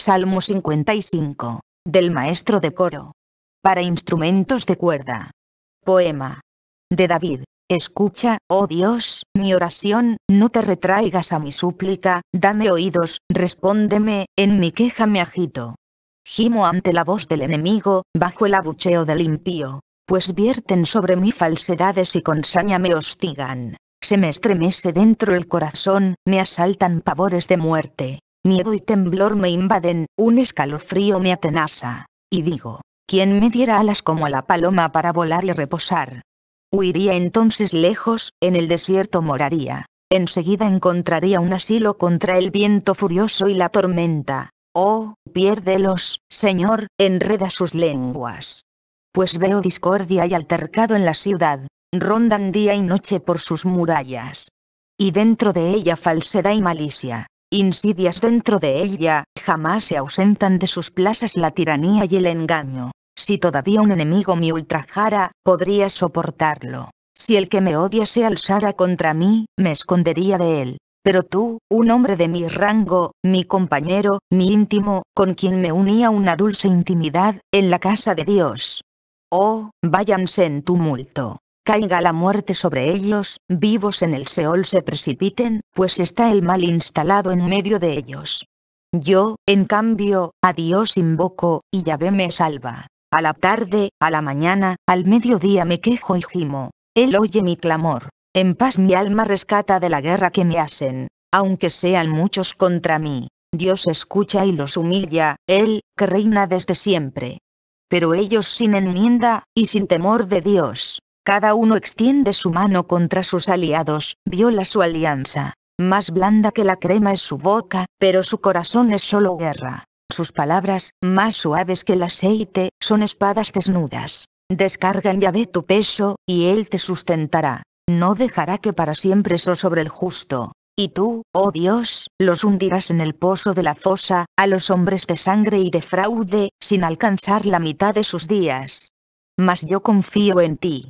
Salmo 55, del maestro de coro. Para instrumentos de cuerda. Poema. De David. Escucha, oh Dios, mi oración, no te retraigas a mi súplica, dame oídos, respóndeme, en mi queja me agito. Gimo ante la voz del enemigo, bajo el abucheo del impío, pues vierten sobre mí falsedades y con saña me hostigan. Se me estremece dentro el corazón, me asaltan pavores de muerte. Miedo y temblor me invaden, un escalofrío me atenaza, Y digo, ¿quién me diera alas como a la paloma para volar y reposar? Huiría entonces lejos, en el desierto moraría. Enseguida encontraría un asilo contra el viento furioso y la tormenta. Oh, piérdelos, Señor, enreda sus lenguas. Pues veo discordia y altercado en la ciudad, rondan día y noche por sus murallas. Y dentro de ella falsedad y malicia, insidias dentro de ella, jamás se ausentan de sus plazas la tiranía y el engaño. Si todavía un enemigo me ultrajara, podría soportarlo. Si el que me odia se alzara contra mí, me escondería de él. Pero tú, un hombre de mi rango, mi compañero, mi íntimo, con quien me unía una dulce intimidad, en la casa de Dios. Oh, váyanse en tumulto caiga la muerte sobre ellos, vivos en el Seol se precipiten, pues está el mal instalado en medio de ellos. Yo, en cambio, a Dios invoco, y Yahvé me salva. A la tarde, a la mañana, al mediodía me quejo y gimo. Él oye mi clamor. En paz mi alma rescata de la guerra que me hacen, aunque sean muchos contra mí. Dios escucha y los humilla, Él, que reina desde siempre. Pero ellos sin enmienda, y sin temor de Dios, cada uno extiende su mano contra sus aliados, viola su alianza. Más blanda que la crema es su boca, pero su corazón es solo guerra. Sus palabras, más suaves que el aceite, son espadas desnudas. Descarga ya de tu peso, y él te sustentará. No dejará que para siempre so sobre el justo. Y tú, oh Dios, los hundirás en el pozo de la fosa, a los hombres de sangre y de fraude, sin alcanzar la mitad de sus días. Mas yo confío en ti.